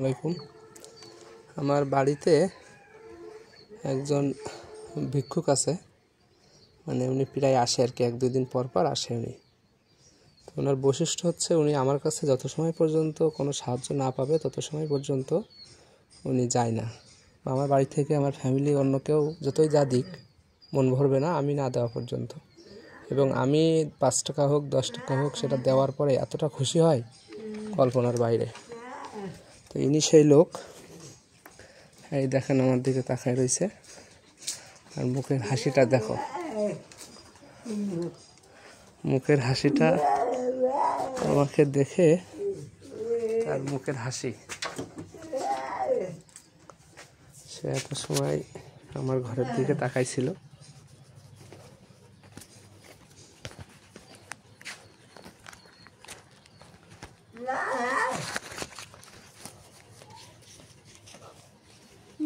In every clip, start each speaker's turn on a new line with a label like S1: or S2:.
S1: আসসালামাইকুম আমার বাড়িতে একজন ভিক্ষুক আছে মানে উনি প্রায় আসে আর কি এক দুই দিন পর পর আসে উনি তো ওনার বৈশিষ্ট্য হচ্ছে উনি আমার কাছে যত সময় পর্যন্ত কোনো সাহায্য না পাবে তত সময় পর্যন্ত উনি যায় না আমার বাড়ি থেকে আমার ফ্যামিলি অন্য কেউ যতই যা দিক মন ভরবে না আমি না দেওয়া পর্যন্ত এবং আমি পাঁচ টাকা হোক দশ টাকা হোক সেটা দেওয়ার পরে এতটা খুশি হয় কল্পনার বাইরে তো ইনি সেই লোক এই দেখেন আমার দিকে তাকায় রয়েছে আর মুখের হাসিটা দেখো মুখের হাসিটা আমাকে দেখে তার মুখের হাসি সে এত সময় আমার ঘরের দিকে তাকাইছিল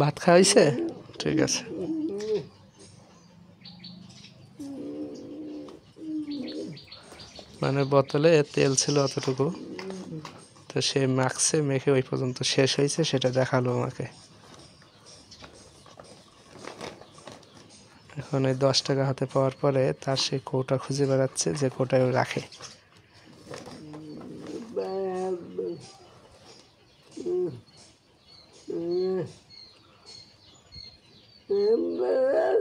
S1: ভাত খাওয়াইছে ঠিক আছে মানে বোতলে তেল ছিল অতটুকু তো সে মাখছে মেখে ওই পর্যন্ত শেষ হয়েছে সেটা দেখালো আমাকে এখন ওই দশ টাকা হাতে পাওয়ার পরে তার সেই কৌটা খুঁজে বেড়াচ্ছে যে কোটায় রাখে emberen.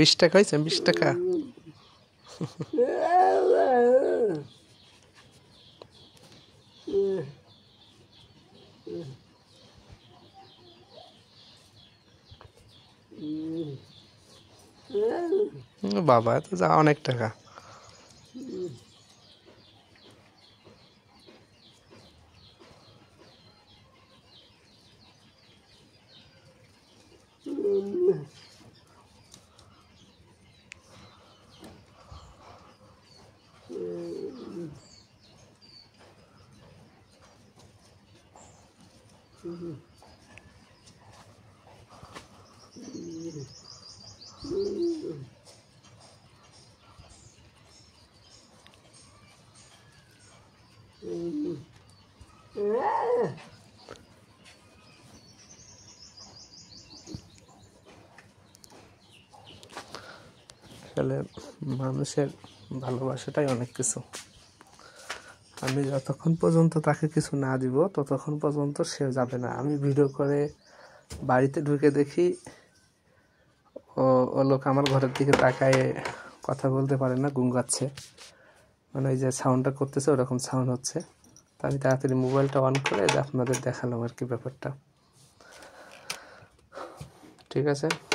S1: বিশ টাকা হয়েছে বিশ টাকা Yeah. বাবা এত যা অনেক টাকা Mm-hmm. তাহলে মানুষের ভালোবাসাটাই অনেক কিছু আমি যতক্ষণ পর্যন্ত তাকে কিছু না দিব ততক্ষণ পর্যন্ত সে যাবে না আমি ভিডিও করে বাড়িতে ঢুকে দেখি ও ও লোক আমার ঘরের দিকে তাকায় কথা বলতে পারে না গুঙ্গাচ্ছে মানে ওই যে সাউন্ডটা করতেছে ওরকম সাউন্ড হচ্ছে আমি তাড়াতাড়ি মোবাইলটা অন করে আপনাদের দেখালাম আর কি ব্যাপারটা ঠিক আছে